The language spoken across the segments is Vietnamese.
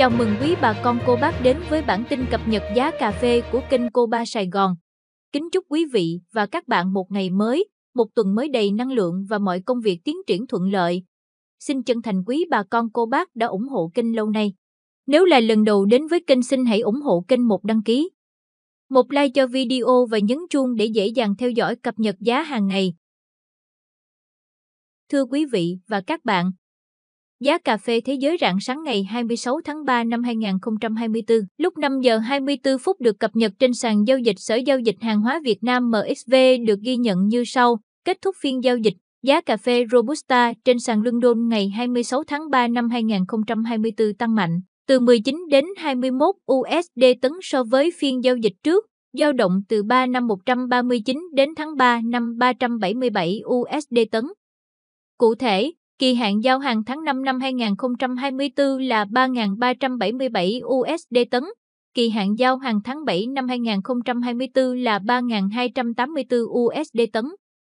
Chào mừng quý bà con cô bác đến với bản tin cập nhật giá cà phê của kênh Cô Ba Sài Gòn. Kính chúc quý vị và các bạn một ngày mới, một tuần mới đầy năng lượng và mọi công việc tiến triển thuận lợi. Xin chân thành quý bà con cô bác đã ủng hộ kênh lâu nay. Nếu là lần đầu đến với kênh xin hãy ủng hộ kênh một đăng ký, một like cho video và nhấn chuông để dễ dàng theo dõi cập nhật giá hàng ngày. Thưa quý vị và các bạn, Giá cà phê thế giới rạng sáng ngày 26 tháng 3 năm 2024, lúc 5 giờ 24 phút được cập nhật trên sàn giao dịch Sở Giao dịch Hàng hóa Việt Nam MXV được ghi nhận như sau. Kết thúc phiên giao dịch, giá cà phê Robusta trên sàn London ngày 26 tháng 3 năm 2024 tăng mạnh, từ 19 đến 21 USD tấn so với phiên giao dịch trước, dao động từ 3 năm 139 đến tháng 3 năm 377 USD tấn. Cụ thể, Kỳ hạn giao hàng tháng 5 năm 2024 là 3.377 USD tấn. Kỳ hạn giao hàng tháng 7 năm 2024 là 3.284 USD tấn.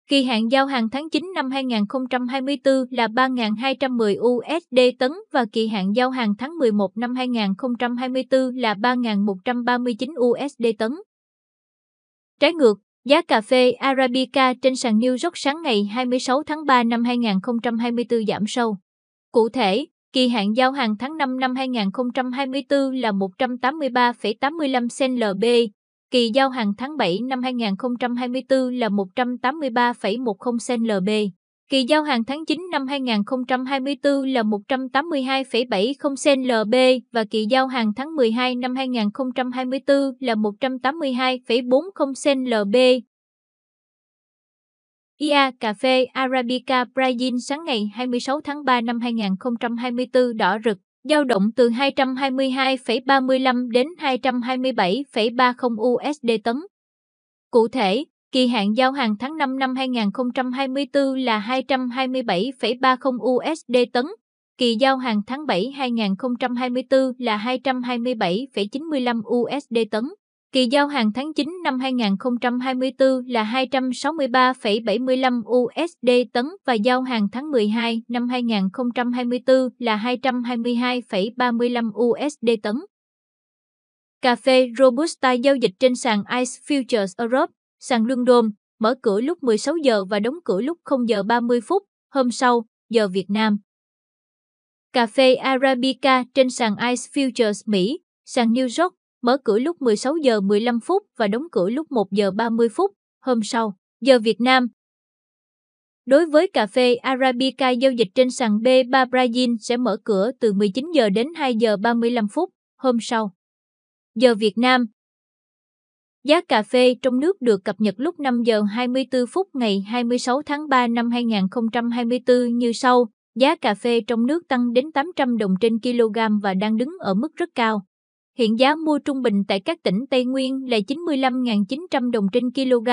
Kỳ hạn giao hàng tháng 9 năm 2024 là 3.210 USD tấn và kỳ hạn giao hàng tháng 11 năm 2024 là 3.139 USD tấn. Trái ngược, Giá cà phê Arabica trên sàn New York sáng ngày 26 tháng 3 năm 2024 giảm sâu. Cụ thể, kỳ hạn giao hàng tháng 5 năm 2024 là 183,85 sen LB, kỳ giao hàng tháng 7 năm 2024 là 183,10 sen LB. Kỳ giao hàng tháng 9 năm 2024 là 182,70 CLB và kỳ giao hàng tháng 12 năm 2024 là 182,40 CLB. IA Cà phê Arabica Brazil sáng ngày 26 tháng 3 năm 2024 đỏ rực, giao động từ 222,35 đến 227,30 USD tấn. Cụ thể, Kỳ hạn giao hàng tháng 5 năm 2024 là 227,30 USD tấn. Kỳ giao hàng tháng 7 2024 là 227,95 USD tấn. Kỳ giao hàng tháng 9 năm 2024 là 263,75 USD tấn và giao hàng tháng 12 năm 2024 là 222,35 USD tấn. Cà phê Robusta giao dịch trên sàn ICE Futures Europe Sàn London mở cửa lúc 16 giờ và đóng cửa lúc 0 giờ 30 phút hôm sau, giờ Việt Nam. Cà phê Arabica trên sàn ICE Futures Mỹ, sàn New York mở cửa lúc 16 giờ 15 phút và đóng cửa lúc 1 giờ 30 phút hôm sau, giờ Việt Nam. Đối với cà phê Arabica giao dịch trên sàn B3 Brazil sẽ mở cửa từ 19 giờ đến 2 giờ 35 phút hôm sau, giờ Việt Nam. Giá cà phê trong nước được cập nhật lúc 5 giờ 24 phút ngày 26 tháng 3 năm 2024 như sau. Giá cà phê trong nước tăng đến 800 đồng trên kg và đang đứng ở mức rất cao. Hiện giá mua trung bình tại các tỉnh Tây Nguyên là 95.900 đồng trên kg,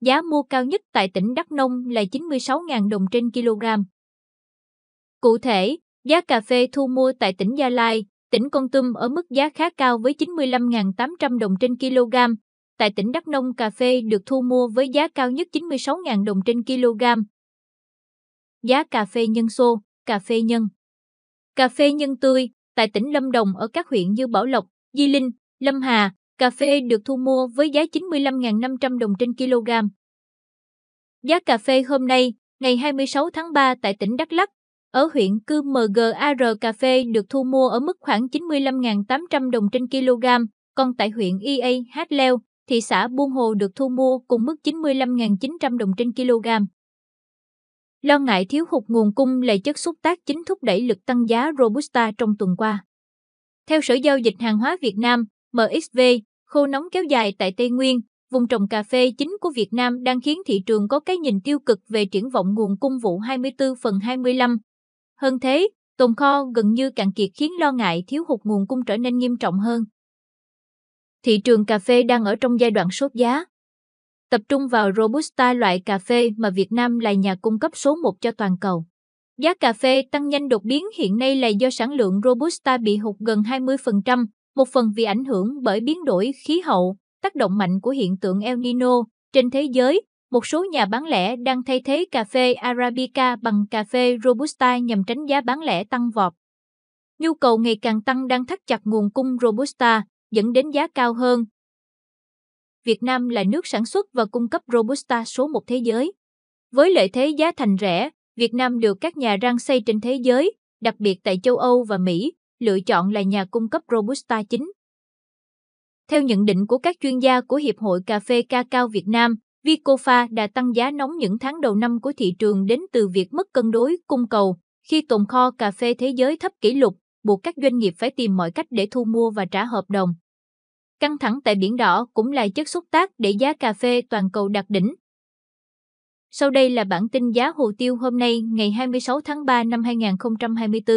giá mua cao nhất tại tỉnh Đắk Nông là 96.000 đồng trên kg. Cụ thể, giá cà phê thu mua tại tỉnh Gia Lai, tỉnh con Tum ở mức giá khá cao với 95.800 đồng trên kg, tại tỉnh Đắk Nông cà phê được thu mua với giá cao nhất 96.000 đồng trên kg. Giá cà phê nhân xô, cà phê nhân. Cà phê nhân tươi, tại tỉnh Lâm Đồng ở các huyện như Bảo Lộc, Di Linh, Lâm Hà, cà phê được thu mua với giá 95.500 đồng trên kg. Giá cà phê hôm nay, ngày 26 tháng 3 tại tỉnh Đắk Lắk, ở huyện Cư MGAR cà phê được thu mua ở mức khoảng 95.800 đồng trên kg, còn tại huyện EA Hát Leo, thị xã Buôn Hồ được thu mua cùng mức 95.900 đồng trên kg. Lo ngại thiếu hụt nguồn cung là chất xúc tác chính thúc đẩy lực tăng giá Robusta trong tuần qua. Theo Sở Giao dịch Hàng hóa Việt Nam, MXV, khô nóng kéo dài tại Tây Nguyên, vùng trồng cà phê chính của Việt Nam đang khiến thị trường có cái nhìn tiêu cực về triển vọng nguồn cung vụ 24 phần 25. Hơn thế, tồn kho gần như cạn kiệt khiến lo ngại thiếu hụt nguồn cung trở nên nghiêm trọng hơn thị trường cà phê đang ở trong giai đoạn sốt giá. Tập trung vào Robusta loại cà phê mà Việt Nam là nhà cung cấp số 1 cho toàn cầu. Giá cà phê tăng nhanh đột biến hiện nay là do sản lượng Robusta bị hụt gần 20%, một phần vì ảnh hưởng bởi biến đổi khí hậu, tác động mạnh của hiện tượng El Nino trên thế giới. Một số nhà bán lẻ đang thay thế cà phê Arabica bằng cà phê Robusta nhằm tránh giá bán lẻ tăng vọt. Nhu cầu ngày càng tăng đang thắt chặt nguồn cung Robusta, dẫn đến giá cao hơn. Việt Nam là nước sản xuất và cung cấp Robusta số một thế giới. Với lợi thế giá thành rẻ, Việt Nam được các nhà rang xây trên thế giới, đặc biệt tại châu Âu và Mỹ, lựa chọn là nhà cung cấp Robusta chính. Theo nhận định của các chuyên gia của Hiệp hội Cà phê Ca cao Việt Nam, Vicofa đã tăng giá nóng những tháng đầu năm của thị trường đến từ việc mất cân đối cung cầu, khi tồn kho cà phê thế giới thấp kỷ lục, buộc các doanh nghiệp phải tìm mọi cách để thu mua và trả hợp đồng. Căng thẳng tại Biển Đỏ cũng là chất xúc tác để giá cà phê toàn cầu đạt đỉnh. Sau đây là bản tin giá hồ tiêu hôm nay ngày 26 tháng 3 năm 2024.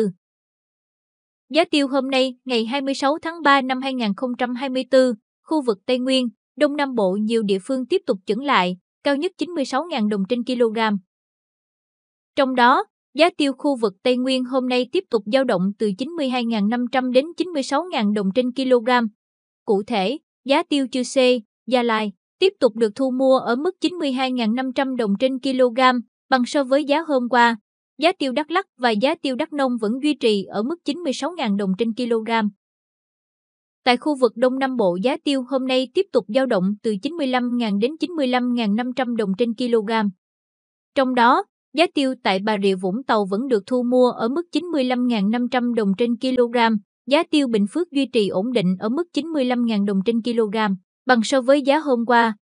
Giá tiêu hôm nay ngày 26 tháng 3 năm 2024, khu vực Tây Nguyên, Đông Nam Bộ nhiều địa phương tiếp tục chững lại, cao nhất 96.000 đồng trên kg. Trong đó, Giá tiêu khu vực Tây Nguyên hôm nay tiếp tục dao động từ 92.500 đến 96.000 đồng trên kg. Cụ thể, giá tiêu chư xê, Gia Lai tiếp tục được thu mua ở mức 92.500 đồng trên kg, bằng so với giá hôm qua. Giá tiêu Đắk Lắk và giá tiêu Đắk Nông vẫn duy trì ở mức 96.000 đồng trên kg. Tại khu vực Đông Nam Bộ giá tiêu hôm nay tiếp tục dao động từ 95.000 đến 95.500 đồng trên kg. Trong đó, Giá tiêu tại Bà Rịa Vũng Tàu vẫn được thu mua ở mức 95.500 đồng trên kg, giá tiêu Bình Phước duy trì ổn định ở mức 95.000 đồng trên kg, bằng so với giá hôm qua.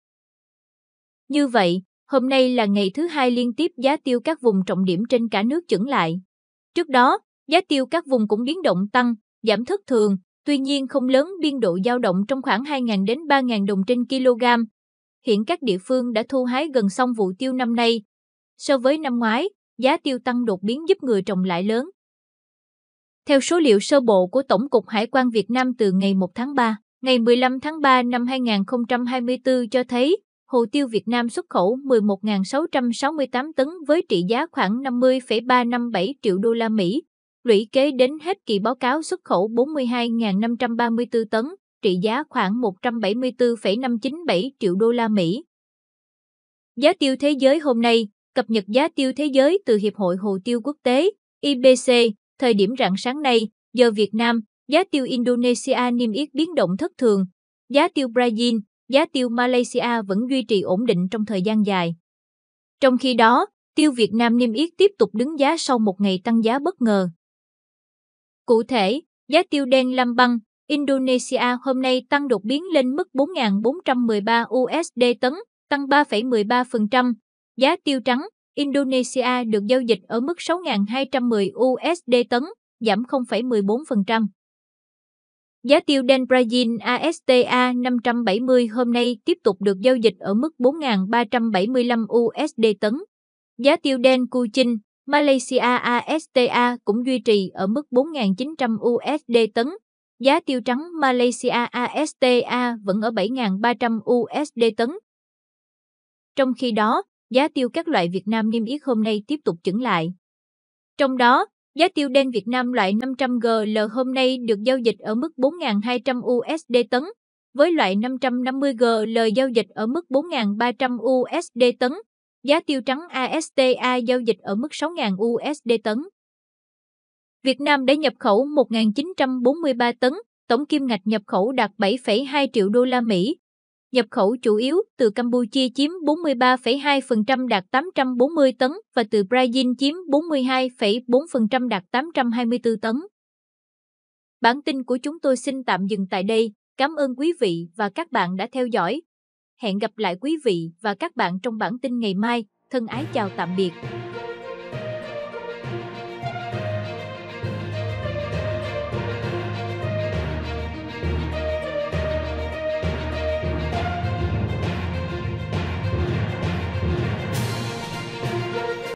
Như vậy, hôm nay là ngày thứ hai liên tiếp giá tiêu các vùng trọng điểm trên cả nước chững lại. Trước đó, giá tiêu các vùng cũng biến động tăng, giảm thất thường, tuy nhiên không lớn biên độ dao động trong khoảng 2.000 đến 3.000 đồng trên kg. Hiện các địa phương đã thu hái gần xong vụ tiêu năm nay, So với năm ngoái, giá tiêu tăng đột biến giúp người trồng lãi lớn. Theo số liệu sơ bộ của Tổng cục Hải quan Việt Nam từ ngày 1 tháng 3, ngày 15 tháng 3 năm 2024 cho thấy, hồ tiêu Việt Nam xuất khẩu 11.668 tấn với trị giá khoảng 50,357 triệu đô la Mỹ, lũy kế đến hết kỳ báo cáo xuất khẩu 42.534 tấn, trị giá khoảng 174,597 triệu đô la Mỹ. Giá tiêu thế giới hôm nay cập nhật giá tiêu thế giới từ Hiệp hội Hồ tiêu Quốc tế, IBC, thời điểm rạng sáng nay, giờ Việt Nam, giá tiêu Indonesia niêm yết biến động thất thường. Giá tiêu Brazil, giá tiêu Malaysia vẫn duy trì ổn định trong thời gian dài. Trong khi đó, tiêu Việt Nam niêm yết tiếp tục đứng giá sau một ngày tăng giá bất ngờ. Cụ thể, giá tiêu đen lam băng, Indonesia hôm nay tăng đột biến lên mức 4.413 USD tấn, tăng 3,13%, Giá tiêu trắng, Indonesia được giao dịch ở mức 6.210 USD tấn, giảm 0,14%. Giá tiêu đen Brazil ASTA 570 hôm nay tiếp tục được giao dịch ở mức 4.375 USD tấn. Giá tiêu đen Kuchin, Malaysia ASTA cũng duy trì ở mức 4.900 USD tấn. Giá tiêu trắng Malaysia ASTA vẫn ở 7.300 USD tấn. Trong khi đó, giá tiêu các loại Việt Nam niêm yết hôm nay tiếp tục chững lại. Trong đó, giá tiêu đen Việt Nam loại 500GL hôm nay được giao dịch ở mức 4.200 USD tấn, với loại 550GL giao dịch ở mức 4.300 USD tấn, giá tiêu trắng ASTA giao dịch ở mức 6.000 USD tấn. Việt Nam đã nhập khẩu 1.943 tấn, tổng kim ngạch nhập khẩu đạt 7,2 triệu đô la Mỹ, nhập khẩu chủ yếu từ Campuchia chiếm 43,2% đạt 840 tấn và từ Brazil chiếm 42,4% đạt 824 tấn. Bản tin của chúng tôi xin tạm dừng tại đây. Cảm ơn quý vị và các bạn đã theo dõi. Hẹn gặp lại quý vị và các bạn trong bản tin ngày mai. Thân ái chào tạm biệt.